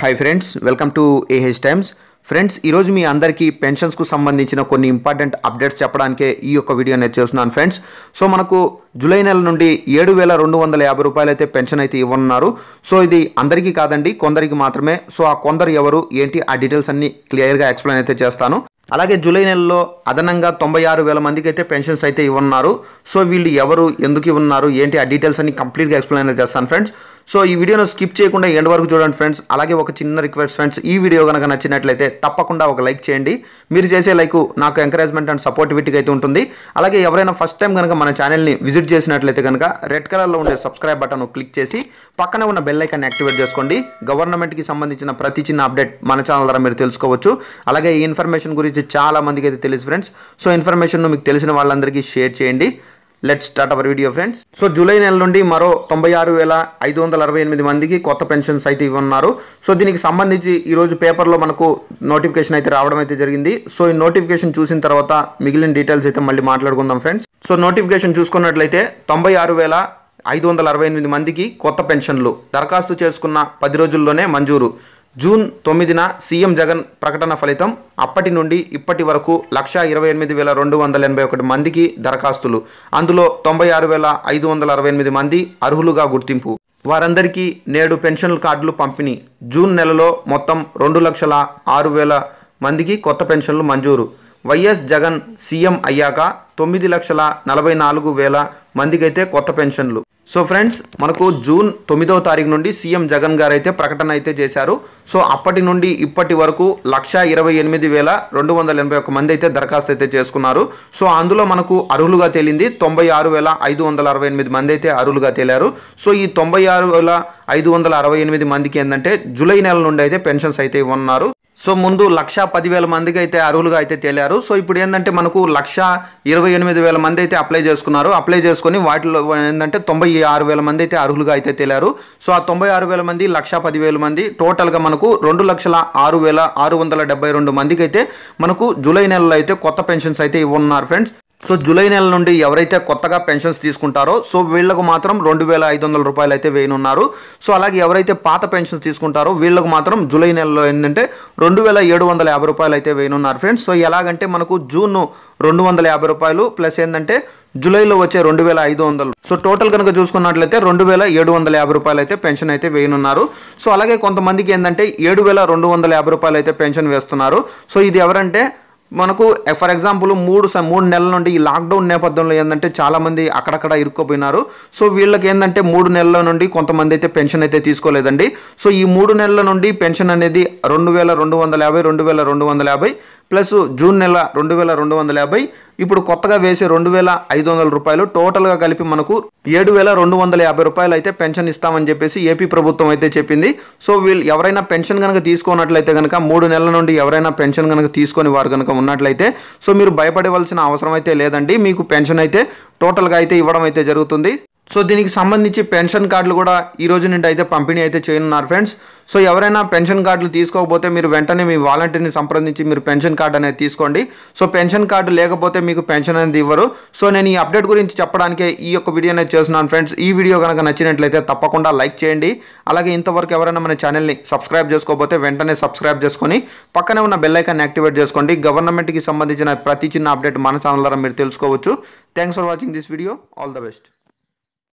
hi friends welcome to A H times friends ఈరోజు మీ అందరికీ పెన్షన్స్కు సంబంధించిన కొన్ని ఇంపార్టెంట్ అప్డేట్స్ చెప్పడానికే ఈ యొక్క వీడియో నేను చేస్తున్నాను ఫ్రెండ్స్ సో మనకు జూలై నెల నుండి ఏడు వేల రెండు వందల యాభై రూపాయలు అయితే పెన్షన్ అయితే ఇవ్వనున్నారు సో ఇది అందరికీ కాదండి కొందరికి మాత్రమే సో ఆ కొందరు ఎవరు ఏంటి ఆ డీటెయిల్స్ అన్ని క్లియర్గా ఎక్స్ప్లెయిన్ అయితే చేస్తాను అలాగే జూలై నెలలో అదనంగా తొంభై ఆరు వేల మందికి అయితే పెన్షన్స్ అయితే ఇవ్వనున్నారు సో వీళ్ళు ఎవరు ఎందుకు ఇవ్వనున్నారు ఏంటి ఆ డీటెయిల్స్ అన్ని కంప్లీట్గా ఎక్స్ప్లెయిన్ చేస్తాను ఫ్రెండ్స్ సో ఈ వీడియోను స్కిప్ చేయకుండా ఎండ్ వరకు చూడండి ఫ్రెండ్స్ అలాగే ఒక చిన్న రిక్వెస్ట్ ఫ్రెండ్స్ ఈ వీడియో కనుక నచ్చినట్లయితే తప్పకుండా ఒక లైక్ చేయండి మీరు చేసే లైక్ నాకు ఎంకరేజ్మెంట్ అండ్ సపోర్టివిటీగా అయితే ఉంటుంది అలాగే ఎవరైనా ఫస్ట్ టైం కనుక మన ఛానల్ని విజిట్ చేసినట్లయితే కనుక రెడ్ కలర్లో ఉండే సబ్స్క్రైబ్ బటన్ క్లిక్ చేసి పక్కనే ఉన్న బెల్ ఐకాన్ని యాక్టివేట్ చేసుకోండి గవర్నమెంట్కి సంబంధించిన ప్రతి చిన్న అప్డేట్ మన ఛానల్ ద్వారా మీరు తెలుసుకోవచ్చు అలాగే ఈ ఇన్ఫర్మేషన్ గురించి చాలా మందికి అయితే తెలుసు ఫ్రెండ్స్ సో ఇన్ఫర్మేషన్ మీకు తెలిసిన వాళ్ళందరికీ షేర్ చేయండి let start our video friends so July నెల నుండి మరో తొంభై ఆరు వేల ఐదు వందల అరవై ఎనిమిది మందికి కొత్త పెన్షన్స్ అయితే ఇవ్వన్నారు సో దీనికి సంబంధించి ఈరోజు పేపర్లో మనకు నోటిఫికేషన్ అయితే రావడం అయితే జరిగింది సో ఈ నోటిఫికేషన్ చూసిన తర్వాత మిగిలిన డీటెయిల్స్ అయితే మళ్ళీ మాట్లాడుకుందాం ఫ్రెండ్స్ సో నోటిఫికేషన్ చూసుకున్నట్లయితే తొంభై ఆరు వేల ఐదు వందల అరవై ఎనిమిది మందికి కొత్త పెన్షన్లు దరఖాస్తు చేసుకున్న పది రోజుల్లోనే మంజూరు జూన్ తొమ్మిదిన సీఎం జగన్ ప్రకటన ఫలితం అప్పటి నుండి ఇప్పటి వరకు లక్ష ఇరవై ఎనిమిది వేల రెండు వందల ఎనభై ఒకటి మందికి దరఖాస్తులు అందులో తొంభై ఆరు వేల ఐదు వందల అరవై ఎనిమిది మంది అర్హులుగా గుర్తింపు వారందరికీ నేడు పెన్షన్ కార్డులు పంపిణీ జూన్ నెలలో మొత్తం రెండు లక్షల ఆరు వేల మందికి కొత్త పెన్షన్లు మంజూరు వైఎస్ జగన్ సీఎం అయ్యాక తొమ్మిది లక్షల నలభై నాలుగు వేల మందికైతే కొత్త పెన్షన్లు సో ఫ్రెండ్స్ మనకు జూన్ తొమ్మిదవ తారీఖు నుండి సీఎం జగన్ గారు అయితే ప్రకటన అయితే చేశారు సో అప్పటి నుండి ఇప్పటి వరకు లక్ష ఇరవై ఎనిమిది వేల రెండు వందల ఎనభై మంది అయితే దరఖాస్తు అయితే చేసుకున్నారు సో అందులో మనకు అర్హులుగా తేలింది తొంభై ఆరు వేల ఐదు వందల అరవై ఎనిమిది మంది అయితే అర్హులుగా తేలారు సో ఈ తొంభై ఆరు వేల ఐదు వందల అరవై ఎనిమిది మందికి ఏంటంటే జూలై నెల నుండి అయితే పెన్షన్స్ అయితే ఇవ్వన్నారు సో ముందు లక్ష పదివేల మందికి అయితే అర్హులుగా అయితే తేలారు సో ఇప్పుడు ఏంటంటే మనకు లక్ష ఇరవై ఎనిమిది వేల మంది అయితే అప్లై చేసుకున్నారు అప్లై చేసుకుని వాటిలో ఏంటంటే తొంభై ఆరు వేల మంది అయితే అర్హులుగా అయితే తేలారు సో ఆ తొంభై ఆరు వేల మంది లక్ష పదివేల మంది టోటల్గా మనకు రెండు లక్షల ఆరు వేల ఆరు వందల డెబ్బై రెండు మందికి అయితే మనకు జూలై నెలలో అయితే కొత్త పెన్షన్స్ అయితే ఇవ్వనున్నారు ఫ్రెండ్స్ సో జూలై నెల నుండి ఎవరైతే కొత్తగా పెన్షన్స్ తీసుకుంటారో సో వీళ్ళకు మాత్రం రెండు వేల ఐదు వందల రూపాయలు అయితే వేయనున్నారు సో అలాగే ఎవరైతే పాత పెన్షన్స్ తీసుకుంటారో వీళ్ళకు మాత్రం జూలై నెలలో ఏంటంటే రెండు వేల ఏడు వందల యాభై రూపాయలు అయితే వేయనున్నారు ఫ్రెండ్స్ సో ఎలాగంటే మనకు జూన్ రెండు వందల యాభై రూపాయలు ప్లస్ ఏంటంటే జూలైలో వచ్చే రెండు వేల ఐదు వందలు సో టోటల్ కనుక చూసుకున్నట్లయితే రెండు వేల ఏడు వందల యాభై రూపాయలు అయితే పెన్షన్ అయితే వేయనున్నారు సో అలాగే కొంతమందికి ఏంటంటే ఏడు వేల రెండు వందల యాభై రూపాయలు అయితే పెన్షన్ వేస్తున్నారు సో ఇది ఎవరంటే మనకు ఫర్ ఎగ్జాంపుల్ మూడు మూడు నెలల నుండి ఈ లాక్డౌన్ నేపథ్యంలో ఏంటంటే చాలామంది అక్కడక్కడ ఇరుక్కుపోయినారు సో వీళ్ళకి ఏంటంటే మూడు నెలల నుండి కొంతమంది అయితే పెన్షన్ అయితే తీసుకోలేదండి సో ఈ మూడు నెలల నుండి పెన్షన్ అనేది రెండు వేల రెండు వందల యాభై రెండు వేల రెండు వందల యాభై ప్లస్ జూన్ నెల రెండు వేల రెండు వందల యాభై ఇప్పుడు కొత్తగా వేసే రెండు వేల ఐదు వందల రూపాయలు టోటల్గా కలిపి మనకు ఏడు వేల రెండు వందల యాభై రూపాయలు అయితే పెన్షన్ ఇస్తామని చెప్పేసి ఏపీ ప్రభుత్వం అయితే చెప్పింది సో వీళ్ళు ఎవరైనా పెన్షన్ కనుక తీసుకున్నట్లయితే కనుక మూడు నెలల నుండి ఎవరైనా పెన్షన్ కనుక తీసుకొని వారు కనుక ఉన్నట్లయితే సో మీరు భయపడవలసిన అవసరం అయితే లేదండి మీకు పెన్షన్ అయితే టోటల్గా అయితే ఇవ్వడం అయితే జరుగుతుంది సో దీనికి సంబంధించి పెన్షన్ కార్డులు కూడా ఈ రోజు నుండి అయితే పంపిణీ అయితే చేయనున్నారు ఫ్రెండ్స్ సో ఎవరైనా పెన్షన్ కార్డులు తీసుకోకపోతే మీరు వెంటనే మీ వాలంటీర్ని సంప్రదించి మీరు పెన్షన్ కార్డు అనేది తీసుకోండి సో పెన్షన్ కార్డు లేకపోతే మీకు పెన్షన్ అనేది ఇవ్వరు సో నేను ఈ అప్డేట్ గురించి చెప్పడానికే ఈ యొక్క వీడియో అనేది చేస్తున్నాను ఫ్రెండ్స్ ఈ వీడియో కనుక నచ్చినట్లయితే తప్పకుండా లైక్ చేయండి అలాగే ఇంతవరకు ఎవరైనా మన ఛానల్ని సబ్స్క్రైబ్ చేసుకోకపోతే వెంటనే సబ్స్క్రైబ్ చేసుకొని పక్కనే ఉన్న బెల్లైకాన్ని యాక్టివేట్ చేసుకోండి గవర్నమెంట్కి సంబంధించిన ప్రతి చిన్న అప్డేట్ మన ఛానల్ ద్వారా మీరు తెలుసుకోవచ్చు thanks for watching this video all the best